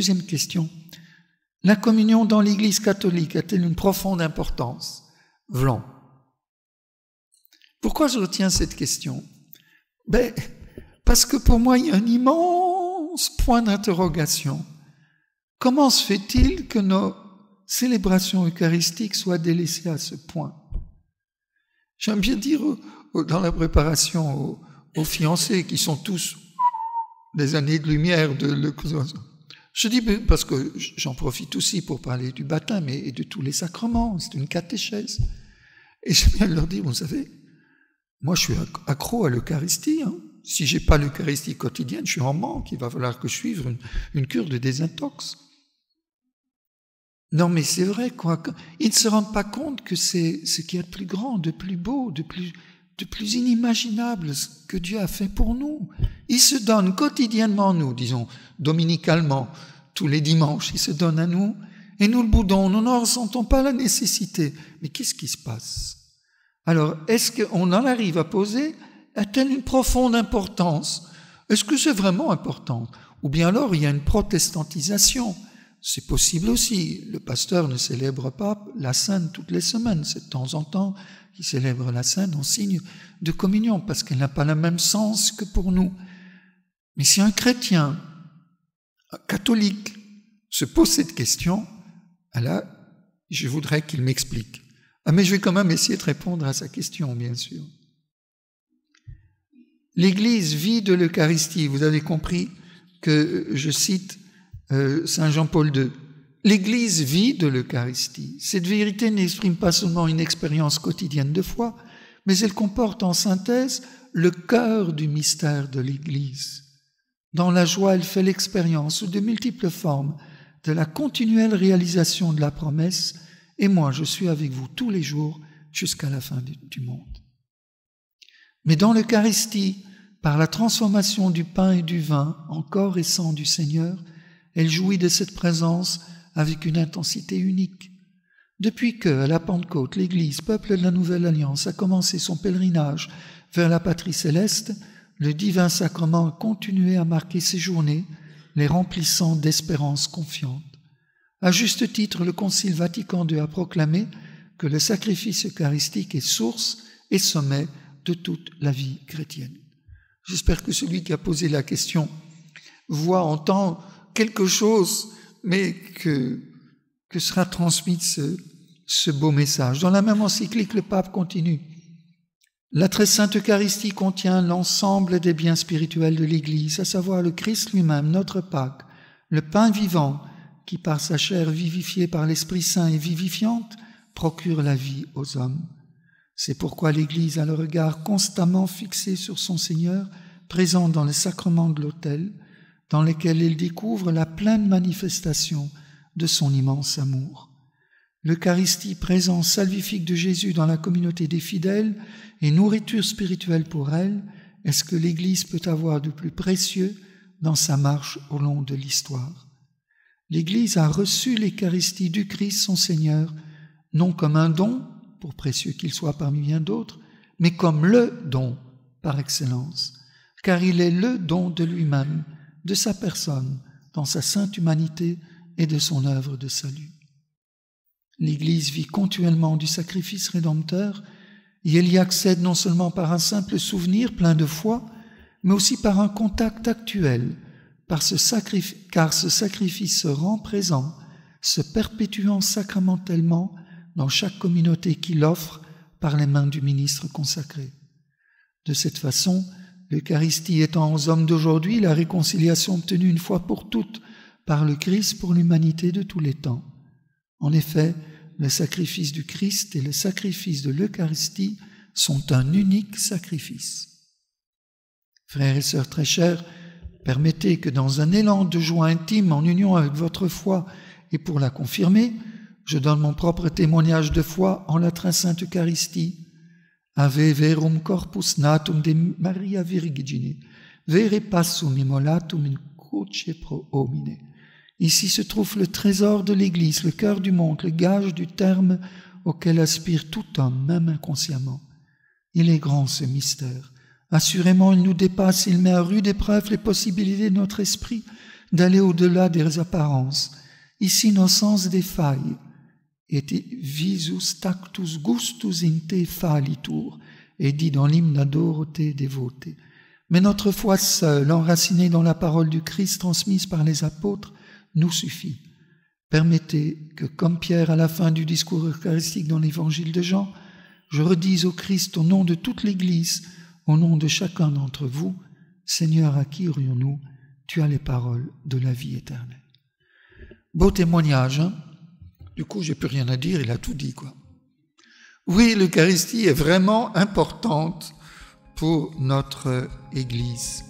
Deuxième question. La communion dans l'Église catholique a-t-elle une profonde importance Vlan. Pourquoi je retiens cette question ben, Parce que pour moi, il y a un immense point d'interrogation. Comment se fait-il que nos célébrations eucharistiques soient délaissées à ce point J'aime bien dire dans la préparation aux, fiancés, qui sont tous des années de lumière de, le je dis, parce que j'en profite aussi pour parler du baptême et de tous les sacrements, c'est une catéchèse. Et j'aime bien leur dire, vous savez, moi je suis accro à l'Eucharistie. Si hein. Si j'ai pas l'Eucharistie quotidienne, je suis en manque. Il va falloir que je suive une, cure de désintox. Non mais c'est vrai, quoi. Ils ne se rendent pas compte que c'est ce qu'il y a de plus grand, de plus beau, de plus de plus inimaginable ce que Dieu a fait pour nous. Il se donne quotidiennement, nous, disons, dominicalement, tous les dimanches, il se donne à nous, et nous le boudons, nous n'en ressentons pas la nécessité. Mais qu'est-ce qui se passe Alors, est-ce qu'on en arrive à poser a-t-elle une profonde importance Est-ce que c'est vraiment important Ou bien alors, il y a une protestantisation c'est possible aussi. Le pasteur ne célèbre pas la scène toutes les semaines. C'est de temps en temps qu'il célèbre la scène en signe de communion parce qu'elle n'a pas le même sens que pour nous. Mais si un chrétien, catholique, se pose cette question, alors je voudrais qu'il m'explique. Ah, mais je vais quand même essayer de répondre à sa question, bien sûr. L'Église vit de l'Eucharistie. Vous avez compris que je cite euh, Saint Jean-Paul II. L'Église vit de l'Eucharistie. Cette vérité n'exprime pas seulement une expérience quotidienne de foi, mais elle comporte en synthèse le cœur du mystère de l'Église. Dans la joie, elle fait l'expérience sous de multiples formes de la continuelle réalisation de la promesse, et moi je suis avec vous tous les jours jusqu'à la fin du monde. Mais dans l'Eucharistie, par la transformation du pain et du vin en corps et sang du Seigneur, elle jouit de cette présence avec une intensité unique. Depuis que, à la Pentecôte, l'Église, peuple de la Nouvelle Alliance, a commencé son pèlerinage vers la patrie céleste, le divin sacrement a continué à marquer ses journées, les remplissant d'espérance confiante. À juste titre, le Concile Vatican II a proclamé que le sacrifice eucharistique est source et sommet de toute la vie chrétienne. J'espère que celui qui a posé la question voit, entend quelque chose, mais que, sera transmis ce, ce beau message. Dans la même encyclique, le pape continue. La très sainte Eucharistie contient l'ensemble des biens spirituels de l'Église, à savoir le Christ lui-même, notre Pâque, le pain vivant, qui par sa chair vivifiée par l'Esprit Saint et vivifiante, procure la vie aux hommes. C'est pourquoi l'Église a le regard constamment fixé sur son Seigneur, présent dans le sacrement de l'autel, dans lesquels il découvre la pleine manifestation de son immense amour. L'Eucharistie, présence salvifique de Jésus dans la communauté des fidèles et nourriture spirituelle pour elle, est ce que l'Église peut avoir de plus précieux dans sa marche au long de l'histoire. L'Église a reçu l'Eucharistie du Christ son Seigneur, non comme un don, pour précieux qu'il soit parmi bien d'autres, mais comme le don par excellence, car il est le don de lui-même de sa personne dans sa sainte humanité et de son œuvre de salut. L'Église vit continuellement du sacrifice rédempteur et elle y accède non seulement par un simple souvenir plein de foi, mais aussi par un contact actuel, par ce car ce sacrifice se rend présent, se perpétuant sacramentellement dans chaque communauté qui l'offre par les mains du ministre consacré. De cette façon, l'Eucharistie étant aux hommes d'aujourd'hui la réconciliation obtenue une fois pour toutes par le Christ pour l'humanité de tous les temps. En effet, le sacrifice du Christ et le sacrifice de l'Eucharistie sont un unique sacrifice. Frères et sœurs très chers, permettez que dans un élan de joie intime en union avec votre foi et pour la confirmer, je donne mon propre témoignage de foi en la Très Sainte Eucharistie Ave verum corpus natum de Maria Virgine, vere passum immolatum in cruce pro homine. Ici se trouve le trésor de l'Église, le cœur du monde, le gage du terme auquel aspire tout homme, même inconsciemment. Il est grand ce mystère. Assurément, il nous dépasse, il met à rude épreuve les possibilités de notre esprit d'aller au-delà des apparences. Ici, nos sens défaillent et visus tactus gustus in te falitur, et dit dans l'hymne à et Mais notre foi seule, enracinée dans la parole du Christ transmise par les apôtres, nous suffit. Permettez que, comme Pierre à la fin du discours eucharistique dans l'évangile de Jean, je redise au Christ au nom de toute l'Église, au nom de chacun d'entre vous, Seigneur, à qui aurions-nous Tu as les paroles de la vie éternelle. Beau témoignage, hein du coup, j'ai plus rien à dire, il a tout dit, quoi. Oui, l'Eucharistie est vraiment importante pour notre Église.